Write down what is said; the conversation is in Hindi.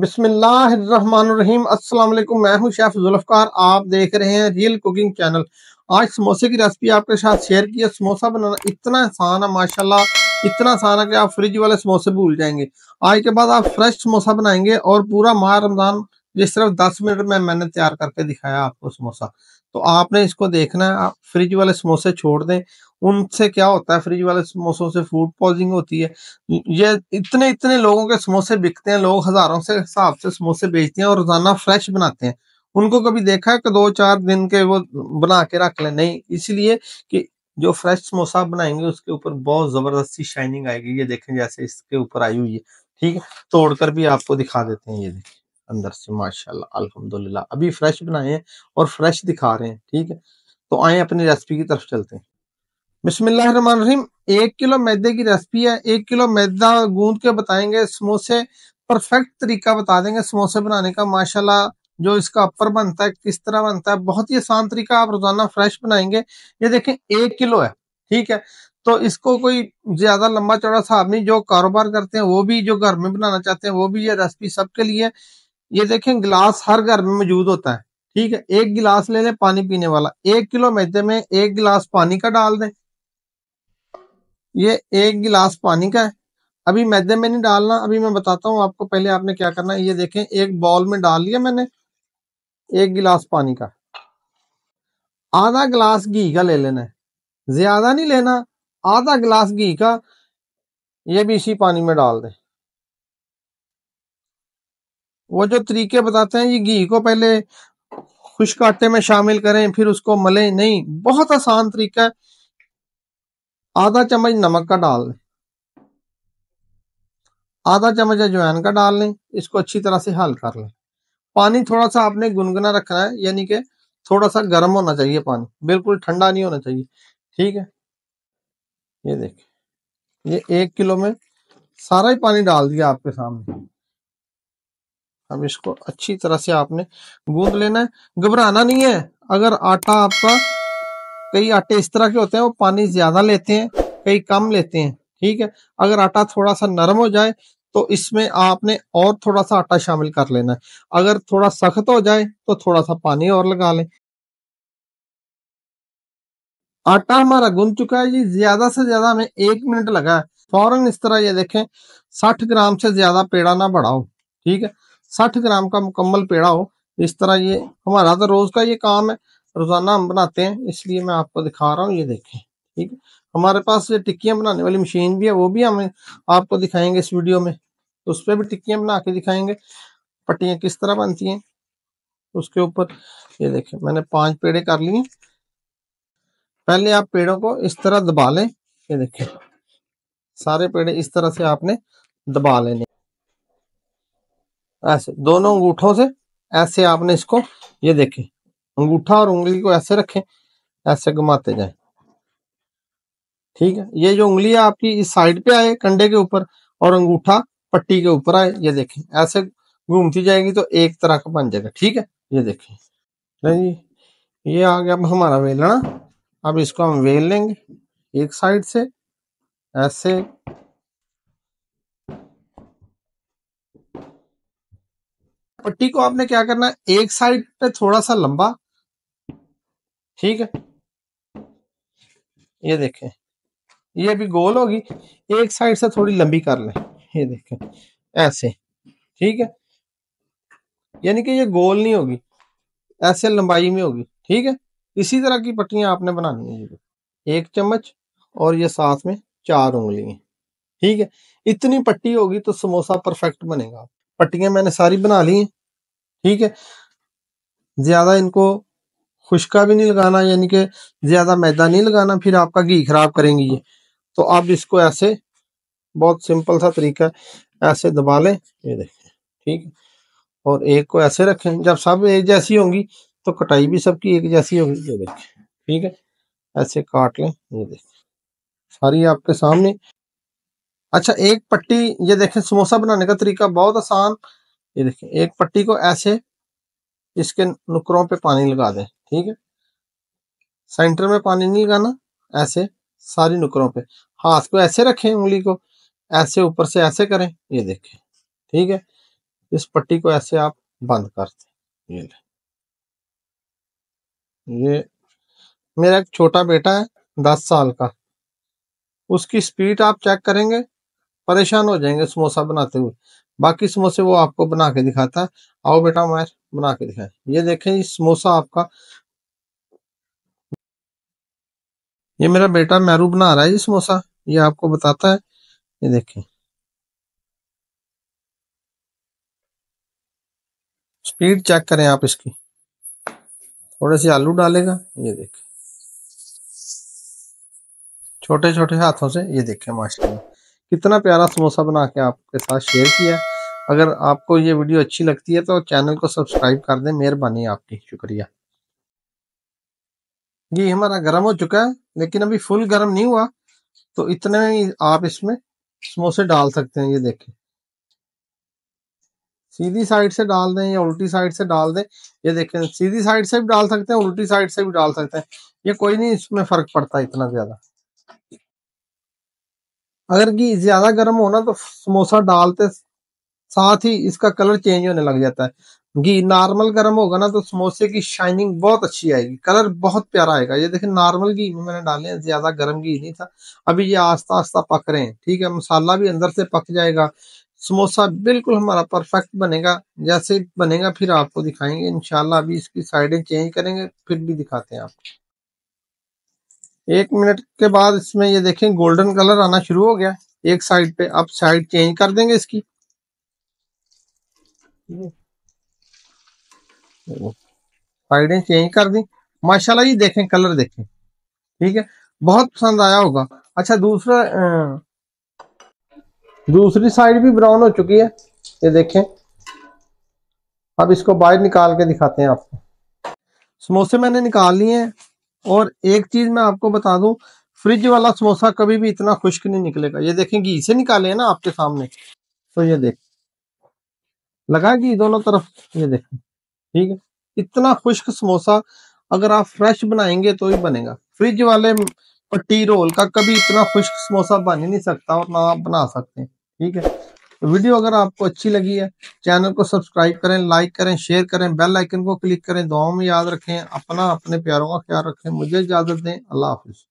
बिस्मिल्लाहिर्रहमानुर्रहीम अस्सलाम वालेकुम मैं हूं शेफ जुल्फकार आप देख रहे हैं रियल कुकिंग चैनल आज समोसे की रेसिपी आपके साथ शेयर की है समोसा बनाना इतना आसान है माशाल्लाह इतना आसान है कि आप फ्रिज वाले समोसे भूल जाएंगे आज के बाद आप फ्रेश समोसा बनाएंगे और पूरा माह रमजान ये सिर्फ दस मिनट में मैंने तैयार करके दिखाया आपको समोसा तो आपने इसको देखना है आप फ्रिज वाले समोसे छोड़ दें उनसे क्या होता है फ्रिज वाले समोसों से फूड पॉइजिंग होती है ये इतने इतने लोगों के समोसे बिकते हैं लोग हजारों से हिसाब से समोसे बेचते हैं और रोजाना फ्रेश बनाते हैं उनको कभी देखा है कि दो चार दिन के वो बना के रख लें नहीं इसलिए कि जो फ्रेश समोसा बनाएंगे उसके ऊपर बहुत जबरदस्ती शाइनिंग आएगी ये देखें जैसे इसके ऊपर आई हुई है ठीक है तोड़कर भी आपको दिखा देते हैं ये देखिए अंदर से माशाल्लाह अल्हम्दुलिल्लाह अभी फ्रेश बनाए हैं और फ्रेश दिखा रहे हैं ठीक है तो आए अपनी रेसिपी की तरफ चलते हैं बिस्मिल्लाहिर्रहमानिर्रहीम एक किलो मैदे की रेसिपी है एक किलो मैदा गूंद के बताएंगे समोसे परफेक्ट तरीका बता देंगे समोसे बनाने का माशाल्लाह जो इसका अपर बनता है किस तरह बनता है बहुत ही आसान तरीका आप रोजाना फ्रेश बनाएंगे ये देखें एक किलो है ठीक है तो इसको कोई ज्यादा लंबा चौड़ा साहब नहीं जो कारोबार करते हैं वो भी जो घर में बनाना चाहते हैं वो भी ये रेसिपी सबके लिए ये देखें गिलास हर घर में मौजूद होता है ठीक है एक गिलास ले लें पानी पीने वाला एक किलो मैदे में एक गिलास पानी का डाल दें ये एक गिलास पानी का है अभी मैदे में नहीं डालना अभी मैं बताता हूँ आपको पहले आपने क्या करना है ये देखें एक बॉल में डाल लिया मैंने एक गिलास पानी का आधा गिलास घी का ले लेना है ज्यादा नहीं लेना आधा गिलास घी का ये भी इसी पानी में डाल दें वो जो तरीके बताते हैं ये घी को पहले खुश्क आटे में शामिल करें फिर उसको मलें नहीं बहुत आसान तरीका है आधा चम्मच नमक का डाल लें आधा चम्मच अजवाइन का डाल लें इसको अच्छी तरह से हल कर लें पानी थोड़ा सा आपने गुनगुना रखना है यानी कि थोड़ा सा गर्म होना चाहिए पानी बिल्कुल ठंडा नहीं होना चाहिए ठीक है ये देखिए ये एक किलो में सारा ही पानी डाल दिया आपके सामने अब इसको अच्छी तरह से आपने गूंद लेना है घबराना नहीं है अगर आटा आपका कई आटे इस तरह के होते हैं वो पानी ज्यादा लेते हैं कई कम लेते हैं ठीक है अगर आटा थोड़ा सा नरम हो जाए तो इसमें आपने और थोड़ा सा आटा शामिल कर लेना है अगर थोड़ा सख्त हो जाए तो थोड़ा सा पानी और लगा लें आटा हमारा गुन चुका है ये ज्यादा से ज्यादा हमें एक मिनट लगा है फौरन इस तरह ये देखें साठ ग्राम से ज्यादा पेड़ा ना बढ़ाओ ठीक है साठ ग्राम का मुकम्मल पेड़ा हो इस तरह ये हमारा तो रोज का ये काम है रोज़ाना हम बनाते हैं इसलिए मैं आपको दिखा रहा हूँ ये देखें ठीक है हमारे पास ये टिक्कियाँ बनाने वाली मशीन भी है वो भी हमें आपको दिखाएंगे इस वीडियो में तो उस पर भी टिक्कियाँ बना के दिखाएंगे पट्टियाँ किस तरह बनती हैं उसके ऊपर ये देखें मैंने पांच पेड़े कर लिए पहले आप पेड़ों को इस तरह दबा लें ये देखें सारे पेड़े इस तरह से आपने दबा लेने ऐसे दोनों अंगूठों से ऐसे आपने इसको ये देखें अंगूठा और उंगली को ऐसे रखें ऐसे घुमाते जाएं ठीक है ये जो उंगली आपकी इस साइड पे आए कंडे के ऊपर और अंगूठा पट्टी के ऊपर आए ये देखें ऐसे घूमती जाएगी तो एक तरह का बन जाएगा ठीक है ये देखें जी ये आ गया अब हमारा वेलना अब इसको हम वेल लेंगे एक साइड से ऐसे पट्टी को आपने क्या करना है एक साइड पे थोड़ा सा लंबा ठीक है ये देखें ये भी गोल होगी एक साइड से थोड़ी लंबी कर लें ये देखें ऐसे ठीक है यानी कि ये गोल नहीं होगी ऐसे लंबाई में होगी ठीक है इसी तरह की पट्टियां आपने बनानी है एक चम्मच और ये साथ में चार उंगलियां ठीक है इतनी पट्टी होगी तो समोसा परफेक्ट बनेगा पट्टियां मैंने सारी बना ली हैं ठीक है ज्यादा इनको खुशका भी नहीं लगाना यानी कि ज़्यादा मैदा नहीं लगाना फिर आपका घी ख़राब करेंगी ये तो आप इसको ऐसे बहुत सिंपल सा तरीका ऐसे दबा लें ये देखें ठीक और एक को ऐसे रखें जब सब एक जैसी होंगी तो कटाई भी सबकी एक जैसी होगी ये देखें ठीक है ऐसे काट लें ये देखें सारी आपके सामने अच्छा एक पट्टी ये देखें समोसा बनाने का तरीका बहुत आसान ये देखें एक पट्टी को ऐसे इसके नुकरों पे पानी लगा दें ठीक है सेंटर में पानी नहीं लगाना ऐसे सारी नुकरों पे हाथ को ऐसे रखें उंगली को ऐसे ऊपर से ऐसे करें ये देखें ठीक है इस पट्टी को ऐसे आप बंद कर दें ये ले ये मेरा एक छोटा बेटा है दस साल का उसकी स्पीड आप चेक करेंगे परेशान हो जाएंगे समोसा बनाते हुए बाकी समोसे वो आपको बना के दिखाता है आओ बेटा मैं बना के दिखाए ये देखें समोसा आपका ये मेरा बेटा मैरू बना रहा है जी समोसा ये आपको बताता है ये देखें स्पीड चेक करें आप इसकी थोड़े से आलू डालेगा ये देखें छोटे छोटे हाथों से ये देखें माशा कितना प्यारा समोसा बना के आपके साथ शेयर किया अगर आपको ये वीडियो अच्छी लगती है तो चैनल को सब्सक्राइब कर दें मेहरबानी आपकी शुक्रिया जी हमारा गर्म हो चुका है लेकिन अभी फुल गर्म नहीं हुआ तो इतने ही आप इसमें समोसे डाल सकते हैं ये देखें सीधी साइड से डाल दें या उल्टी साइड से डाल दें ये देखें सीधी साइड से भी डाल सकते हैं उल्टी साइड से भी डाल सकते हैं ये कोई नहीं इसमें फर्क पड़ता इतना ज्यादा अगर घी ज्यादा गर्म होना तो समोसा डालते साथ ही इसका कलर चेंज होने लग जाता है घी नॉर्मल गर्म होगा ना तो समोसे की शाइनिंग बहुत अच्छी आएगी कलर बहुत प्यारा आएगा ये देखें नॉर्मल घी में मैंने डाले हैं ज्यादा गर्म घी नहीं था अभी ये आस्ता आस्ता पक रहे हैं ठीक है मसाला भी अंदर से पक जाएगा समोसा बिल्कुल हमारा परफेक्ट बनेगा जैसे बनेगा फिर आपको दिखाएंगे इनशाला अभी इसकी साइडें चेंज करेंगे फिर भी दिखाते हैं आपको एक मिनट के बाद इसमें ये देखें गोल्डन कलर आना शुरू हो गया एक साइड पे आप साइड चेंज कर देंगे इसकी साइडें चेंज कर दी माशाल्लाह जी देखें कलर देखें ठीक है बहुत पसंद आया होगा अच्छा दूसरा अं, दूसरी साइड भी ब्राउन हो चुकी है ये देखें अब इसको बाहर निकाल के दिखाते हैं आपको समोसे मैंने निकाल लिए हैं और एक चीज मैं आपको बता दूं फ्रिज वाला समोसा कभी भी इतना खुश्क नहीं निकलेगा ये देखें घी से निकाले हैं ना आपके सामने तो ये देख लगा घी दोनों तरफ ये देखें ठीक है इतना खुश्क समोसा अगर आप फ्रेश बनाएंगे तो ही बनेगा फ्रिज वाले पट्टी रोल का कभी इतना खुश्क समोसा बन ही नहीं सकता और ना आप बना सकते ठीक है तो वीडियो अगर आपको अच्छी लगी है चैनल को सब्सक्राइब करें लाइक करें शेयर करें बेल आइकन को क्लिक करें दुआओं में याद रखें अपना अपने प्यारों का ख्याल रखें मुझे इजाज़त दें अल्लाह हाफिज़